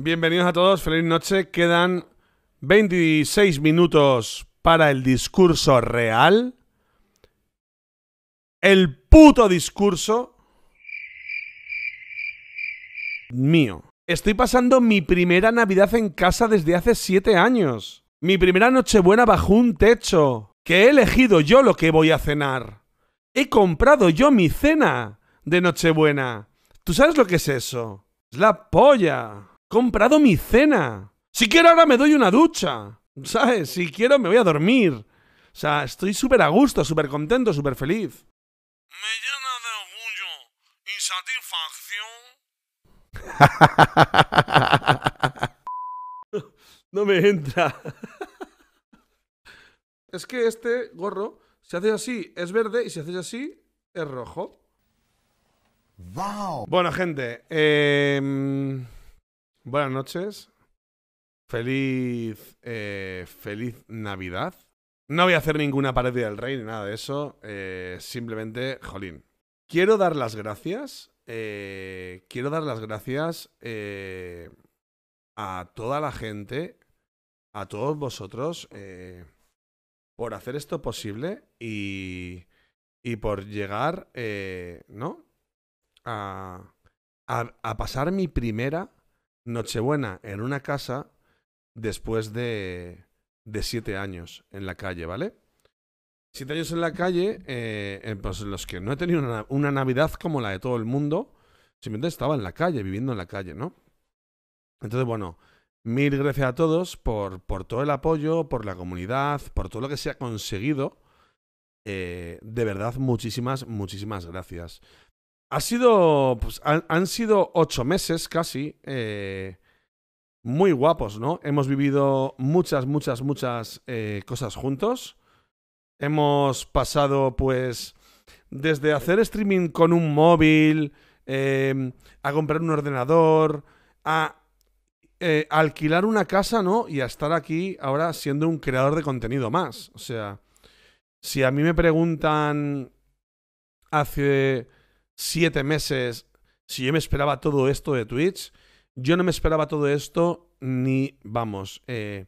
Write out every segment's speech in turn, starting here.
Bienvenidos a todos, feliz noche. Quedan 26 minutos para el discurso real. El puto discurso mío. Estoy pasando mi primera Navidad en casa desde hace 7 años. Mi primera Nochebuena bajo un techo. Que he elegido yo lo que voy a cenar. He comprado yo mi cena de Nochebuena. ¿Tú sabes lo que es eso? Es la polla comprado mi cena. Si quiero ahora me doy una ducha. ¿Sabes? Si quiero me voy a dormir. O sea, estoy súper a gusto, súper contento, súper feliz. Me llena de orgullo y satisfacción. no me entra. es que este gorro, si haces así, es verde y si haces así, es rojo. ¡Wow! Bueno, gente, eh... Buenas noches. Feliz. Eh, feliz Navidad. No voy a hacer ninguna pared del rey ni nada de eso. Eh, simplemente, jolín. Quiero dar las gracias. Eh, quiero dar las gracias a toda la gente, a todos vosotros, por hacer esto posible y, por llegar, ¿no? a, a pasar mi primera Nochebuena en una casa después de, de siete años en la calle, ¿vale? Siete años en la calle, eh, pues los que no he tenido una, Navidad como la de todo el mundo, simplemente estaba en la calle, viviendo en la calle, ¿no? Entonces, bueno, mil gracias a todos por, por todo el apoyo, por la comunidad, por todo lo que se ha conseguido. Eh, de verdad, muchísimas, muchísimas gracias ha sido, pues, han, sido ocho meses casi, eh, muy guapos, ¿no? Hemos vivido muchas, muchas, muchas eh, cosas juntos. Hemos pasado, pues, desde hacer streaming con un móvil, em, a comprar un ordenador, a eh, alquilar una casa, ¿no? Y a estar aquí ahora siendo un creador de contenido más. O sea, si a mí me preguntan hace siete meses, si yo me esperaba todo esto de Twitch, yo no me esperaba todo esto ni, vamos, eh,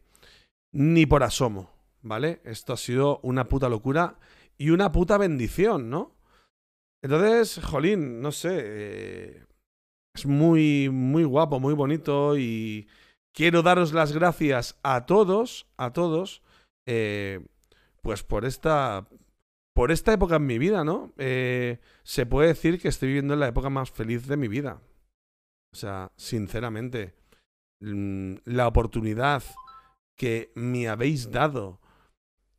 ni por asomo, ¿vale? Esto ha sido una puta locura y una puta bendición, ¿no? Entonces, jolín, no sé, eh, es muy, muy guapo, muy bonito y quiero daros las gracias a todos, a todos, eh, pues por esta, por esta época en mi vida, ¿no? Eh, se puede decir que estoy viviendo la época más feliz de mi vida. O sea, sinceramente, mm, la oportunidad que me habéis dado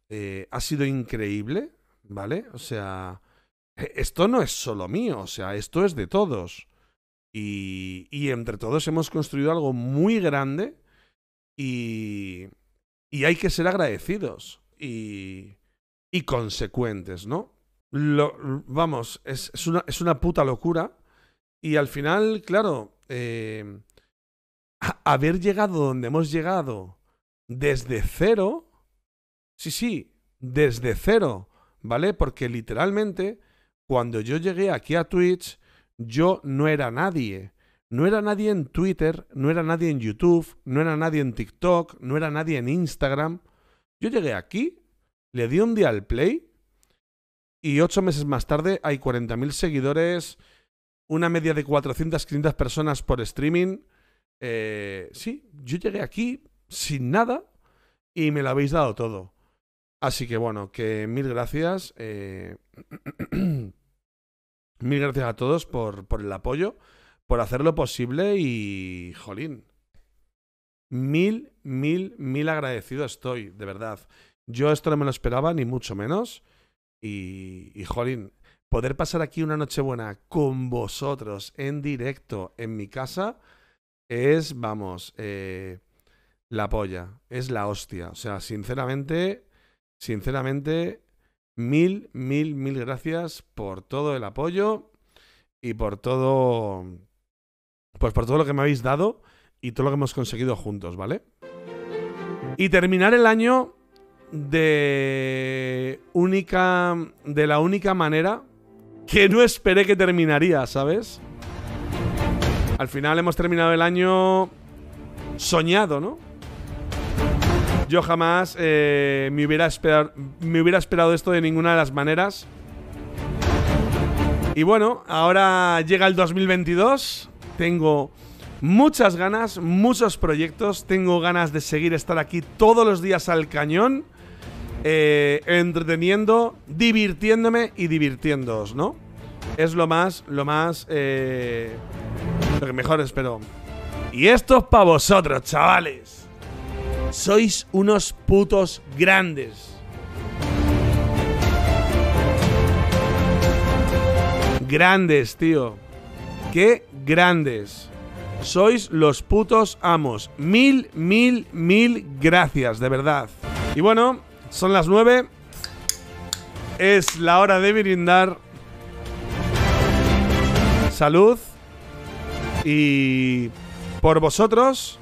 eh, ha sido increíble, ¿vale? O sea, e, esto no es solo mío, o sea, esto es de todos. Y, y entre todos hemos construido algo muy grande y, y hay que ser agradecidos. Y, y consecuentes, ¿no? Lo, vamos, es, una, es, una, puta locura. Y al final, claro, eh, haber llegado donde hemos llegado desde cero, sí, sí, desde cero, ¿vale? Porque literalmente, cuando yo llegué aquí a Twitch, yo no era nadie. No era nadie en Twitter, no era nadie en YouTube, no era nadie en TikTok, no era nadie en Instagram. Yo llegué aquí le di un día al play y ocho meses más tarde hay 40.000 seguidores, una media de 400, 500 personas por streaming. Eh, sí, yo llegué aquí sin nada y me lo habéis dado todo. Así que bueno, que mil gracias. Eh, mil gracias a todos por, por el apoyo, por hacer lo posible y... Jolín. Mil, mil, mil agradecido estoy, de verdad. Yo esto no me lo esperaba, ni mucho menos. Y, jolín, poder pasar aquí una noche buena con vosotros en directo en mi casa es, vamos, eh, la polla, es la hostia. O sea, sinceramente, sinceramente, mil, mil, mil gracias por todo el apoyo y por todo, pues por todo lo que me habéis dado y todo lo que hemos conseguido juntos, ¿vale? Y terminar el año de única de la única manera que no esperé que terminaría, ¿sabes? Al final hemos terminado el año soñado, ¿no? Yo jamás eh, me, hubiera me hubiera esperado esto de ninguna de las maneras. Y bueno, ahora llega el 2022. Tengo muchas ganas, muchos proyectos. Tengo ganas de seguir estar aquí todos los días al cañón eh, entreteniendo, divirtiéndome y divirtiéndoos, ¿no? Es lo más, lo más, eh, lo que mejor espero. Y esto es para vosotros, chavales. Sois unos putos grandes. Grandes, tío. Qué grandes. Sois los putos amos. Mil, mil, mil gracias, de verdad. Y bueno, son las 9. Es la hora de brindar salud y por vosotros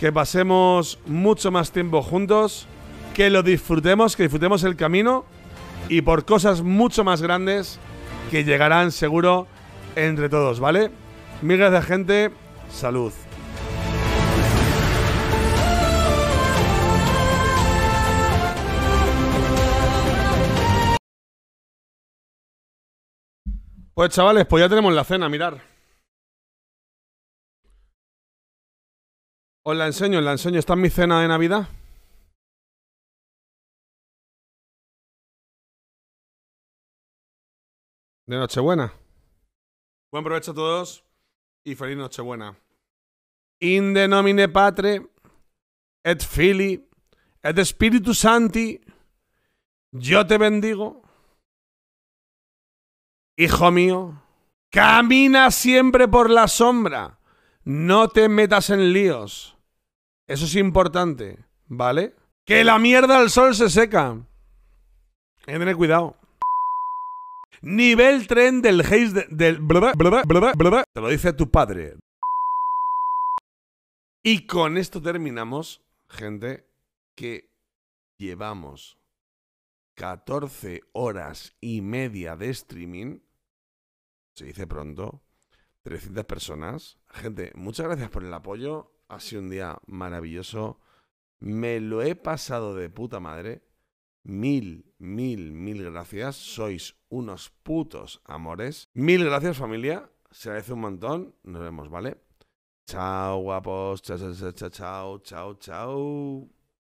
que pasemos mucho más tiempo juntos, que lo disfrutemos, que disfrutemos el camino y por cosas mucho más grandes que llegarán seguro entre todos, ¿vale? Miles de gente, salud. Pues chavales, pues ya tenemos la cena, mirar. Os la enseño, os la enseño. Esta es mi cena de Navidad. De Nochebuena. Buen provecho a todos y feliz Nochebuena. In nomine Patre, et Fili, et Spiritus Santi, yo te bendigo. Hijo mío, camina siempre por la sombra. No te metas en líos. Eso es importante, ¿vale? Que la mierda al sol se seca. Hay tener cuidado. Nivel tren del Haze de, del Te lo dice tu padre. Y con esto terminamos, gente, que llevamos 14 horas y media de streaming. Se dice pronto. 300 personas. Gente, muchas gracias por el apoyo. Ha sido un día maravilloso. Me lo he pasado de puta madre. Mil, mil, mil gracias. Sois unos putos amores. Mil gracias familia. Se agradece un montón. Nos vemos, ¿vale? Chao, guapos. Chao, chao, chao, chao, chao, chao.